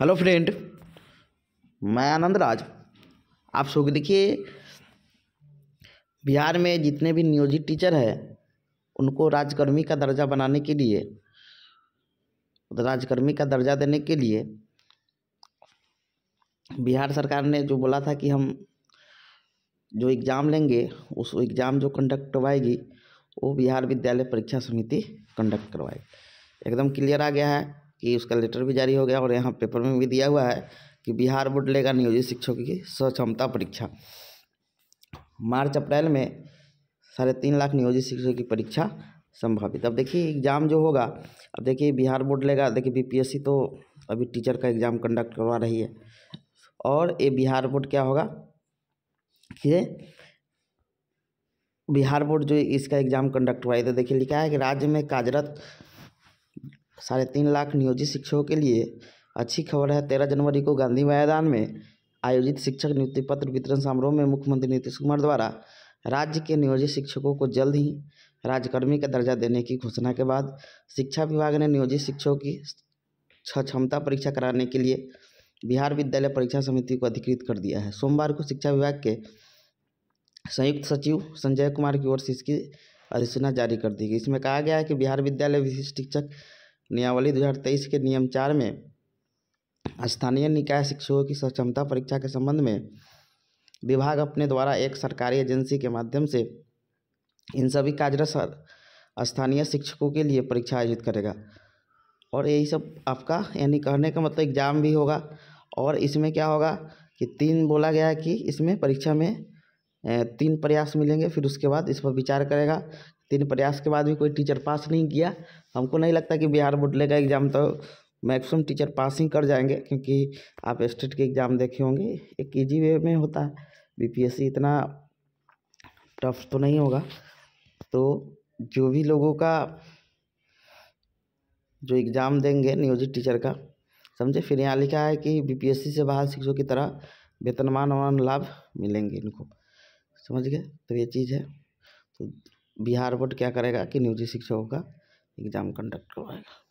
hello friend मैं आनंद राज आप सो देखिए बिहार में जितने भी नियोजित टीचर हैं उनको राजकर्मी का दर्जा बनाने के लिए राजकर्मी का दर्जा देने के लिए बिहार सरकार ने जो बोला था कि हम जो एग्ज़ाम लेंगे उस एग्ज़ाम जो कंडक्ट करवाएगी वो बिहार विद्यालय परीक्षा समिति कंडक्ट करवाएगी एकदम क्लियर आ गया है कि उसका लेटर भी जारी हो गया और यहाँ पेपर में भी दिया हुआ है कि बिहार बोर्ड लेगा नियोजित शिक्षकों की सक्षमता परीक्षा मार्च अप्रैल में साढ़े तीन लाख नियोजित शिक्षकों की परीक्षा संभावित अब देखिए एग्ज़ाम जो होगा अब देखिए बिहार बोर्ड लेगा देखिए बीपीएससी तो अभी टीचर का एग्ज़ाम कंडक्ट करवा रही है और ये बिहार बोर्ड क्या होगा कि बिहार बोर्ड जो इसका एग्ज़ाम कंडक्ट हुआ है तो देखिए लिखा है कि राज्य में कार्यरत साढ़े तीन लाख नियोजित शिक्षकों के लिए अच्छी खबर है तेरह जनवरी को गांधी मैदान में आयोजित शिक्षक नियुक्ति पत्र वितरण समारोह में मुख्यमंत्री नीतीश कुमार द्वारा राज्य के नियोजित शिक्षकों को जल्द ही राज्यकर्मी का दर्जा देने की घोषणा के बाद शिक्षा विभाग ने नियोजित शिक्षकों की क्षमता परीक्षा कराने के लिए बिहार विद्यालय परीक्षा समिति को अधिकृत कर दिया है सोमवार को शिक्षा विभाग के संयुक्त सचिव संजय कुमार की ओर से इसकी अधिसूचना जारी कर दी गई इसमें कहा गया है कि बिहार विद्यालय विशिष्ट शिक्षक नियमावली 2023 के नियम चार में स्थानीय निकाय शिक्षकों की सक्षमता परीक्षा के संबंध में विभाग अपने द्वारा एक सरकारी एजेंसी के माध्यम से इन सभी कार्यरत स्थानीय शिक्षकों के लिए परीक्षा आयोजित करेगा और यही सब आपका यानी कहने का मतलब एग्जाम भी होगा और इसमें क्या होगा कि तीन बोला गया है कि इसमें परीक्षा में तीन प्रयास मिलेंगे फिर उसके बाद इस पर विचार करेगा तीन प्रयास के बाद भी कोई टीचर पास नहीं किया हमको नहीं लगता कि बिहार बोर्ड लेगा एग्ज़ाम तो मैक्सिमम टीचर पासिंग कर जाएंगे क्योंकि आप स्टेट के एग्ज़ाम देखे होंगे एक ईजी वे में होता है बीपीएससी इतना टफ तो नहीं होगा तो जो भी लोगों का जो एग्ज़ाम देंगे नियोजित टीचर का समझे फिर यहाँ लिखा है कि बीपीएससी से बाहर शिक्षकों की तरह वेतनमान और लाभ मिलेंगे इनको समझ गए तो ये चीज़ है तो बिहार बोर्ड क्या करेगा कि नियोजित शिक्षकों का एग्जाम कंडक्ट करवाएगा